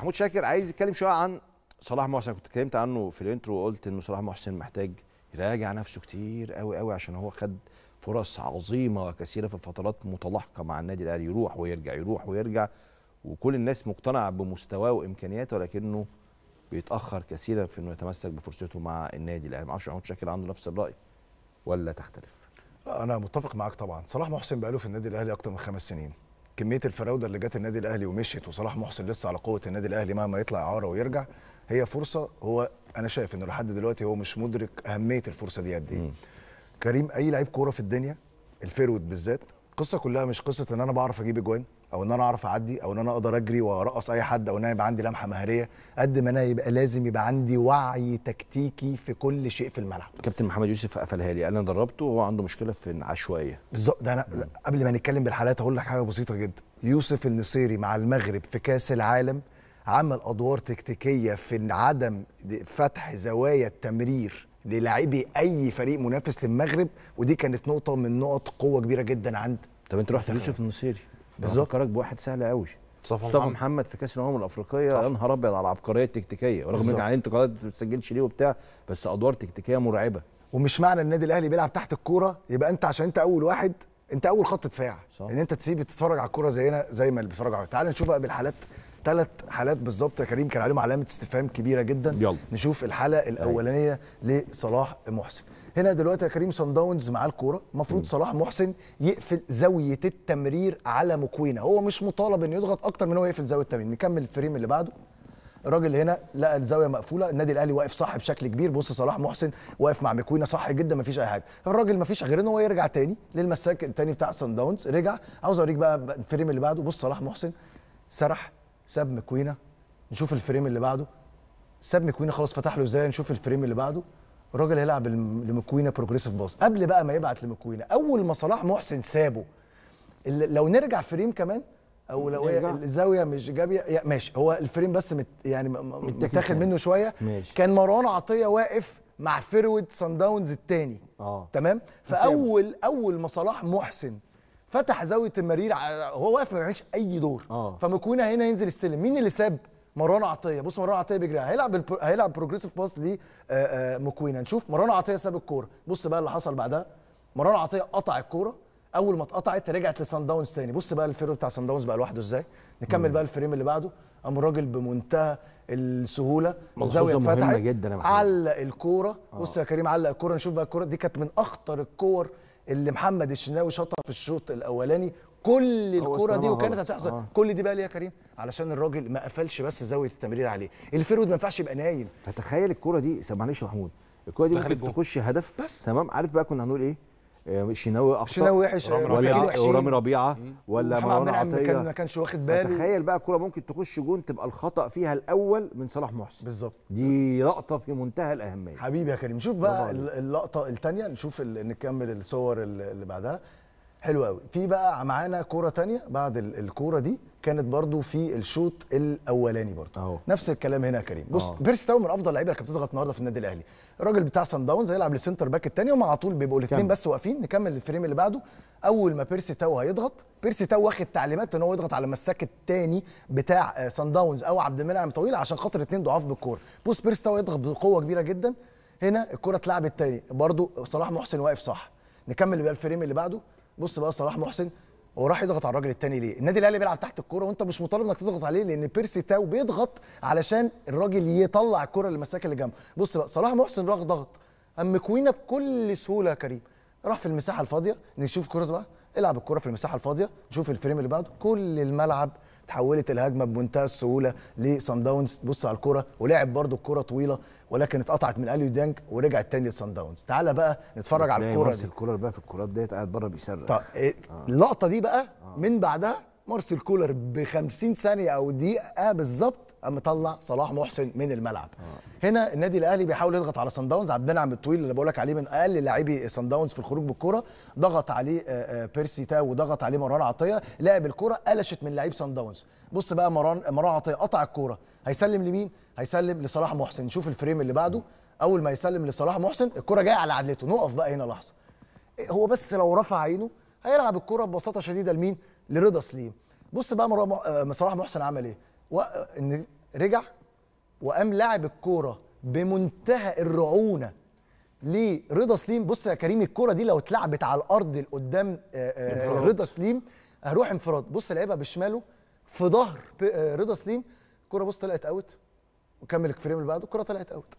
محمود شاكر عايز يتكلم شويه عن صلاح محسن كنت اتكلمت عنه في الانترو وقلت ان صلاح محسن محتاج يراجع نفسه كتير قوي قوي عشان هو خد فرص عظيمه كثيره في فترات متلاحقه مع النادي الاهلي يروح ويرجع يروح ويرجع وكل الناس مقتنعه بمستواه وامكانياته ولكنه بيتاخر كثيرا في انه يتمسك بفرصته مع النادي الاهلي معرفش محمود شاكر عنده نفس الراي ولا تختلف لا انا متفق معاك طبعا صلاح محسن بقاله في النادي الاهلي اكتر من خمس سنين كميه الفراوده اللي جت النادي الاهلي ومشيت وصلاح محسن لسه على قوه النادي الاهلي مهما يطلع اعاره ويرجع هي فرصه هو انا شايف انه لحد دلوقتي هو مش مدرك اهميه الفرصه دي قد ايه كريم اي لعيب كوره في الدنيا الفيرود بالذات القصه كلها مش قصه ان انا بعرف اجيب اجوان او ان انا اعرف اعدي او ان انا اقدر اجري وارقص اي حد او ان انا يبقى عندي لمحه مهاريه قد ما انا يبقى لازم يبقى عندي وعي تكتيكي في كل شيء في الملعب كابتن محمد يوسف قفلها لي انا دربته وهو عنده مشكله في العشوائيه بالظبط ده انا مم. قبل ما نتكلم بالحالات هقول لك حاجه بسيطه جدا يوسف النصيري مع المغرب في كاس العالم عمل ادوار تكتيكيه في عدم فتح زوايا التمرير للاعبي اي فريق منافس للمغرب ودي كانت نقطه من نقط قوه كبيره جدا عند طب انت رحت يوسف النصيري بالظبط بفكرك بواحد سهل قوي مصطفى محمد. محمد في كاس الامم الافريقيه يا نهار ابيض على العبقريه التكتيكيه رغم ان عليه انتقادات ما بتسجلش ليه وبتاع بس ادوار تكتيكيه مرعبه ومش معنى النادي الاهلي بيلعب تحت الكوره يبقى انت عشان انت اول واحد انت اول خط دفاع ان انت تسيب تتفرج على الكوره زينا زي ما اللي بيتفرجوا تعال نشوف بقى بالحالات ثلاث حالات بالظبط يا كريم كان عليهم علامه استفهام كبيره جدا يلا. نشوف الحاله الاولانيه لصلاح محسن هنا دلوقتي يا كريم صن داونز معاه الكوره المفروض صلاح محسن يقفل زاويه التمرير على مكوينه هو مش مطالب انه يضغط اكتر من هو يقفل زاويه التمرير نكمل الفريم اللي بعده الراجل هنا لقى الزاويه مقفوله النادي الاهلي واقف صح بشكل كبير بص صلاح محسن واقف مع مكوينا صح جدا مفيش اي حاجه الراجل مفيش غير ان هو يرجع تاني للمساك التاني بتاع صن داونز رجع عاوز اوريك بقى الفريم اللي بعده بص صلاح محسن سرح ساب مكوينه نشوف الفريم اللي بعده ساب مكوينه خلاص فتح له ازاي نشوف الفريم اللي بعده الراجل هيلعب لمكوينه بروجريسيف باص قبل بقى ما يبعت لمكوينه اول ما صلاح محسن سابه لو نرجع فريم كمان او لو الزاويه مش جابيه ماشي هو الفريم بس مت يعني متاخد منه شويه ماشي. كان مروان عطيه واقف مع فيرود سان داونز الثاني اه تمام فاول اول ما صلاح محسن فتح زاويه المرير هو واقف ما بيعملش اي دور آه. فمكونه هنا ينزل السلم مين اللي ساب مروان عطيه بص مروان عطيه بيجري هيلعب هيلعب بروجريسيف باس لمكوينا نشوف مروان عطيه ساب الكوره بص بقى اللي حصل بعدها مروان عطيه قطع الكوره اول ما اتقطعت رجعت لسان داونز تاني بص بقى الفيرو بتاع سان داونز بقى لوحده ازاي نكمل بقى الفريم اللي بعده قام الراجل بمنتهى السهوله زاويه فتحت علق الكوره آه. بص يا كريم علق الكوره نشوف بقى الكوره دي كانت من اخطر الكور اللي محمد الشناوي شاطها في الشوط الاولاني كل الكره دي وكانت هتحصل آه. كل دي بقى ليه يا كريم علشان الراجل ما قفلش بس زاويه التمرير عليه الفيرود ما ينفعش يبقى نايم فتخيل الكره دي معلش يا محمود الكره دي ممكن تخش هدف بس تمام عارف بقى كنا هنقول ايه آه، شناوي اكتر شناوي وحش ولا رامي ربيعه ولا مروان عطيه ما كانش واخد باله تخيل بقى الكوره ممكن تخش جون تبقى الخطا فيها الاول من صلاح محسن بالظبط دي لقطه في منتهى الاهميه حبيبي يا كريم نشوف بقى اللقطه الثانيه نشوف نكمل الصور اللي بعدها حلو قوي في بقى معانا كوره تانية بعد الكوره دي كانت برضو في الشوط الاولاني برضو أوه. نفس الكلام هنا يا كريم بص بيرس تاو من افضل اللعيبه اللي كانت بتضغط النهارده في النادي الاهلي الراجل بتاع سان داونز هيلعب للسنتر باك الثاني ومع طول بيبقوا الاثنين بس واقفين نكمل الفريم اللي بعده اول ما بيرسي تاو هيضغط بيرسي تاو واخد تعليمات ان هو يضغط على المساك الثاني بتاع آه، سان داونز او عبد المنعم طويل عشان خاطر الاثنين ضعاف بالكوره بص بيرسي تاو يضغط بقوه كبيره جدا هنا الكره اتلعبت ثاني برضو صلاح محسن واقف صح نكمل بقى الفريم اللي بعده بص بقى صلاح محسن هو راح يضغط على الراجل الثاني ليه؟ النادي الاهلي بيلعب تحت الكوره وانت مش مطالب انك تضغط عليه لان بيرسي تاو بيضغط علشان الراجل يطلع الكوره اللي ماسكها اللي جنبه، بص بقى صلاح محسن راح ضغط ام كوينا بكل سهوله يا كريم راح في المساحه الفاضيه نشوف كره بقى العب الكوره في المساحه الفاضيه نشوف الفريم اللي بعده كل الملعب تحولت الهجمه بمنتهى السهوله لصن داونز بص على الكره ولعب برده الكره طويله ولكن اتقطعت من اليو ديانج ورجعت تاني لصن داونز تعالى بقى نتفرج على الكره دي الكره بقى في الكرات ديت قاعد بره بيسرق طب إيه، آه. اللقطه دي بقى آه. من بعدها مارسيل كولر ب 50 ثانيه او دقيقه بالظبط مطلع صلاح محسن من الملعب آه. هنا النادي الاهلي بيحاول يضغط على صن داونز عبد المنعم الطويل اللي بقول لك عليه من اقل لاعبي صن داونز في الخروج بالكوره ضغط عليه آه، آه، بيرسي تاو وضغط عليه مروان عطيه لعب الكوره قلشت من لعيب صن داونز بص بقى مروان مروان عطيه قطع الكوره هيسلم لمين هيسلم لصلاح محسن نشوف الفريم اللي بعده اول ما يسلم لصلاح محسن الكره جايه على عدلته نقف بقى هنا لحظه هو بس لو رفع عينه هيلعب الكره ببساطه شديده لمين لرضا سليم بص بقى مروان آه، صلاح محسن عمل ايه ان رجع وقام لاعب الكوره بمنتهى الرعونه لرضا سليم بص يا كريم الكوره دي لو اتلعبت على الارض قدام آه، آه، رضا سليم هروح انفراد بص لعبها بشماله في ظهر آه، رضا سليم الكوره بص طلعت اوت وكمل الفريم اللي بعده الكوره طلعت اوت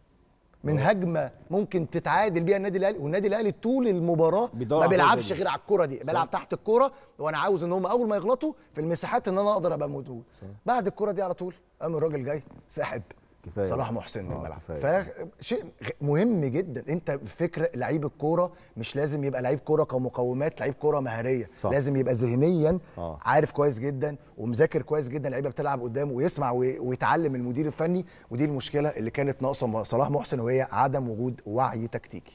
من آه. هجمه ممكن تتعادل بيها النادي الاهلي والنادي الاهلي طول المباراه ما بيلعبش غير على الكره دي بيلعب تحت الكره وانا عاوز ان هم اول ما يغلطوا في المساحات ان انا اقدر ابقى موجود بعد الكره دي على طول قام الراجل جاي ساحب كفايه صلاح محسن في آه، الملعب فشيء مهم جدا انت فكره لعيب الكوره مش لازم يبقى لعيب كوره كمقومات لعيب كوره مهاريه صح. لازم يبقى ذهنيا آه. عارف كويس جدا ومذاكر كويس جدا لعيبه بتلعب قدامه ويسمع ويتعلم المدير الفني ودي المشكله اللي كانت ناقصه صلاح محسن وهي عدم وجود وعي تكتيكي